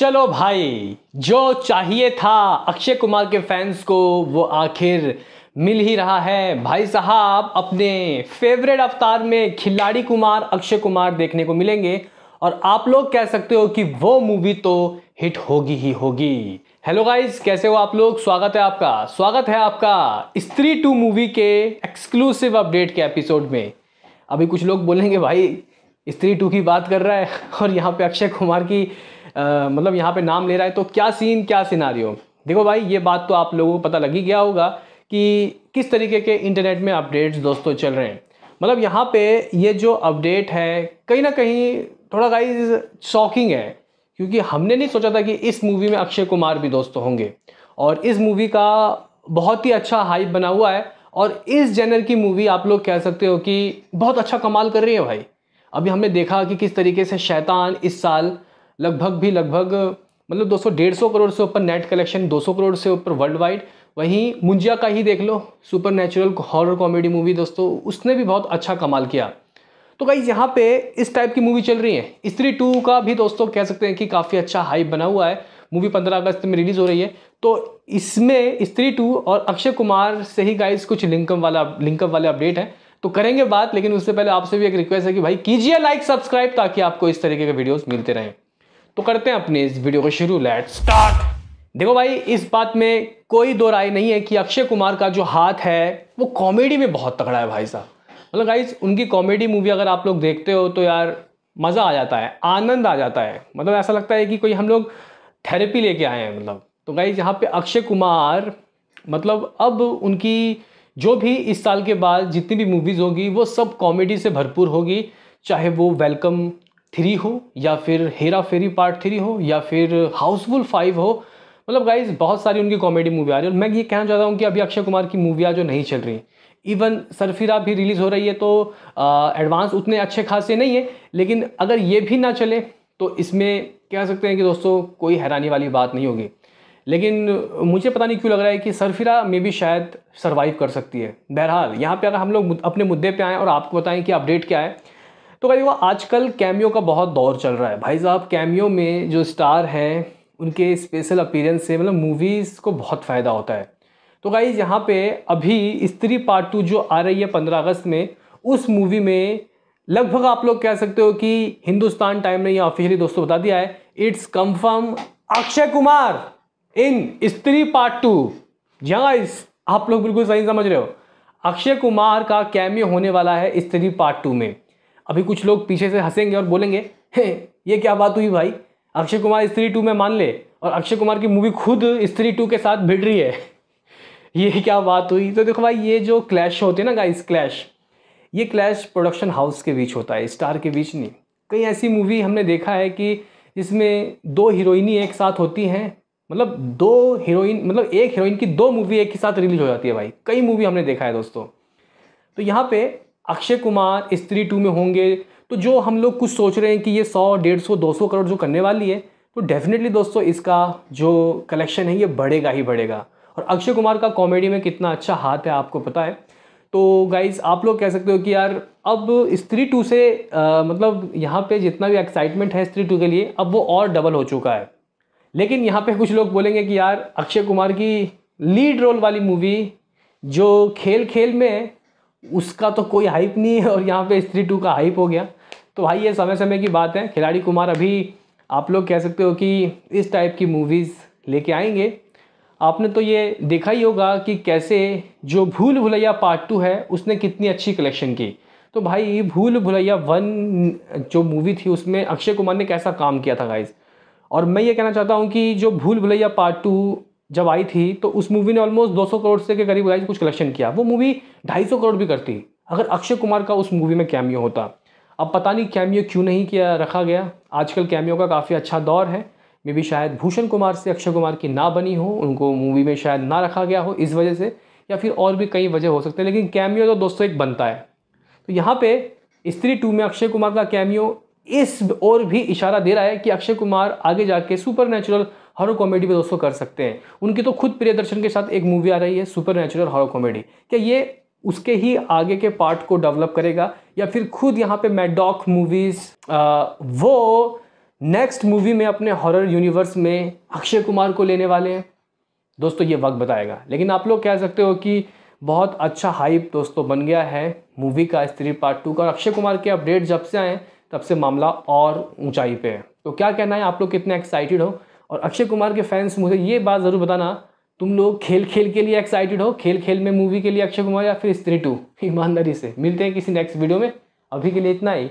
चलो भाई जो चाहिए था अक्षय कुमार के फैंस को वो आखिर मिल ही रहा है भाई साहब अपने फेवरेट अवतार में खिलाड़ी कुमार अक्षय कुमार देखने को मिलेंगे और आप लोग कह सकते हो कि वो मूवी तो हिट होगी ही होगी हेलो गाइस कैसे हो आप लोग स्वागत है आपका स्वागत है आपका स्त्री टू मूवी के एक्सक्लूसिव अपडेट के एपिसोड में अभी कुछ लोग बोलेंगे भाई स्त्री टू की बात कर रहा है और यहाँ पे अक्षय कुमार की मतलब यहाँ पे नाम ले रहा है तो क्या सीन क्या सिनारी देखो भाई ये बात तो आप लोगों को पता लग ही गया होगा कि किस तरीके के इंटरनेट में अपडेट्स दोस्तों चल रहे हैं मतलब यहाँ पे ये जो अपडेट है कहीं ना कहीं थोड़ा गाइज शॉकिंग है क्योंकि हमने नहीं सोचा था कि इस मूवी में अक्षय कुमार भी दोस्तों होंगे और इस मूवी का बहुत ही अच्छा हाइप बना हुआ है और इस जेनर की मूवी आप लोग कह सकते हो कि बहुत अच्छा कमाल कर रही है भाई अभी हमने देखा कि किस तरीके से शैतान इस साल लगभग भी लगभग मतलब दो सौ डेढ़ सौ करोड़ से ऊपर नेट कलेक्शन 200 करोड़ से ऊपर वर्ल्ड वाइड वहीं मुंजिया का ही देख लो supernatural horror comedy movie दोस्तों उसने भी बहुत अच्छा कमाल किया तो गाइज यहाँ पे इस टाइप की मूवी चल रही है स्त्री टू का भी दोस्तों कह सकते हैं कि काफ़ी अच्छा हाइप बना हुआ है मूवी पंद्रह अगस्त में रिलीज़ हो रही है तो इसमें स्त्री टू और अक्षय कुमार से ही गाइज कुछ लिंकम वाला लिंकअप वाले अपडेट हैं तो करेंगे बात लेकिन उससे पहले आपसे भी एक रिक्वेस्ट है कि भाई कीजिए लाइक सब्सक्राइब ताकि आपको इस तरीके के वीडियोस मिलते रहें तो करते हैं अपने इस वीडियो को शुरू लेट स्टार्ट देखो भाई इस बात में कोई दो राय नहीं है कि अक्षय कुमार का जो हाथ है वो कॉमेडी में बहुत तगड़ा है भाई साहब मतलब गाइज उनकी कॉमेडी मूवी अगर आप लोग देखते हो तो यार मज़ा आ जाता है आनंद आ जाता है मतलब ऐसा लगता है कि कोई हम लोग थेरेपी लेके आए हैं मतलब तो गाइज यहाँ पे अक्षय कुमार मतलब अब उनकी जो भी इस साल के बाद जितनी भी मूवीज़ होगी वो सब कॉमेडी से भरपूर होगी चाहे वो वेलकम थ्री हो या फिर हेरा फेरी पार्ट थ्री हो या फिर हाउसफुल फाइव हो मतलब गाइज बहुत सारी उनकी कॉमेडी मूवी आ रही है और मैं ये कहना चाहता हूँ कि अभी अक्षय कुमार की मूवियाँ जो नहीं चल रही इवन सरफिरा भी रिलीज़ हो रही है तो एडवांस उतने अच्छे खासे नहीं है लेकिन अगर ये भी ना चले तो इसमें कह सकते हैं कि दोस्तों कोई हैरानी वाली बात नहीं होगी लेकिन मुझे पता नहीं क्यों लग रहा है कि सरफिरा में भी शायद सर्वाइव कर सकती है बहरहाल यहाँ पे अगर हम लोग अपने मुद्दे पे आएँ और आपको बताएं कि अपडेट क्या है तो कहीं वो आजकल कैमियो का बहुत दौर चल रहा है भाई साहब कैमियो में जो स्टार हैं उनके स्पेशल अपीरेंस से मतलब मूवीज़ को बहुत फ़ायदा होता है तो गाइज यहाँ पे अभी स्त्री पार्ट टू जो आ रही है पंद्रह अगस्त में उस मूवी में लगभग आप लोग कह सकते हो कि हिंदुस्तान टाइम ने यह ऑफिशियली दोस्तों बता दिया है it's confirm Akshay Kumar in Stree part to जी हाँ गाइज आप लोग बिल्कुल सही समझ रहे हो अक्षय कुमार का कैमियो होने वाला है स्त्री पार्ट टू में अभी कुछ लोग पीछे से हंसेंगे और बोलेंगे हे ये क्या बात हुई भाई अक्षय कुमार स्त्री टू में मान ले और अक्षय कुमार की मूवी खुद स्त्री टू के साथ भिड़ रही है ये क्या बात हुई तो देखो भाई ये जो क्लैश होते हैं ना गाइस क्लैश ये क्लैश प्रोडक्शन हाउस के बीच होता है स्टार के बीच नहीं कई ऐसी मूवी हमने देखा है कि जिसमें दो हीरोइनी एक साथ होती हैं मतलब दो हीरोइन मतलब एक हीरोइन की दो मूवी एक ही साथ रिलीज हो जाती है भाई कई मूवी हमने देखा है दोस्तों तो यहाँ पे अक्षय कुमार स्त्री टू में होंगे तो जो हम लोग कुछ सोच रहे हैं कि ये सौ डेढ़ सौ दो सौ करोड़ जो करने वाली है तो डेफिनेटली दोस्तों इसका जो कलेक्शन है ये बढ़ेगा ही बढ़ेगा और अक्षय कुमार का कॉमेडी में कितना अच्छा हाथ है आपको पता है तो गाइज आप लोग कह सकते हो कि यार अब स्त्री टू से आ, मतलब यहाँ पे जितना भी एक्साइटमेंट है स्त्री टू के लिए अब वो और डबल हो चुका है लेकिन यहाँ पे कुछ लोग बोलेंगे कि यार अक्षय कुमार की लीड रोल वाली मूवी जो खेल खेल में उसका तो कोई हाइप नहीं है और यहाँ पे स्त्री टू का हाइप हो गया तो भाई ये समय समय की बात है खिलाड़ी कुमार अभी आप लोग कह सकते हो कि इस टाइप की मूवीज़ लेके आएंगे आपने तो ये देखा ही होगा कि कैसे जो भूल भुलैया पार्ट टू है उसने कितनी अच्छी कलेक्शन की तो भाई भूल भुलैया वन जो मूवी थी उसमें अक्षय कुमार ने कैसा काम किया था गाइज और मैं ये कहना चाहता हूँ कि जो भूल भुलैया पार्ट टू जब आई थी तो उस मूवी ने ऑलमोस्ट 200 करोड़ से के करीब गाइज कुछ कलेक्शन किया वो मूवी 250 करोड़ भी करती अगर अक्षय कुमार का उस मूवी में कैमियो होता अब पता नहीं कैमियो क्यों नहीं किया रखा गया आजकल कैमियो का काफ़ी अच्छा दौर है मे बी शायद भूषण कुमार से अक्षय कुमार की ना बनी हो उनको मूवी में शायद ना रखा गया हो इस वजह से या फिर और भी कई वजह हो सकते हैं लेकिन कैमियो तो दोस्तों एक बनता है तो यहाँ पे स्त्री टू में अक्षय कुमार का कैमियो इस और भी इशारा दे रहा है कि अक्षय कुमार आगे जाके सुपर नेचुरल हॉरर कॉमेडी पे दोस्तों कर सकते हैं उनकी तो खुद प्रियदर्शन के साथ एक मूवी आ रही है सुपर नेचुरल हॉरर कॉमेडी क्या ये उसके ही आगे के पार्ट को डेवलप करेगा या फिर खुद यहाँ पे मैडॉक मूवीज़ वो नेक्स्ट मूवी में अपने हॉरर यूनिवर्स में अक्षय कुमार को लेने वाले हैं दोस्तों ये वक्त बताएगा लेकिन आप लोग कह सकते हो कि बहुत अच्छा हाइप दोस्तों बन गया है मूवी का स्त्री पार्ट टू का और अक्षय कुमार के अपडेट जब से आए तब से मामला और ऊंचाई पे है तो क्या कहना है आप लोग कितने एक्साइटेड हो और अक्षय कुमार के फैंस मुझे ये बात ज़रूर बताना तुम लोग खेल खेल के लिए एक्साइटेड हो खेल खेल में मूवी के लिए अक्षय कुमार या फिर स्त्री टू ईमानदारी से मिलते हैं किसी नेक्स्ट वीडियो में अभी के लिए इतना ही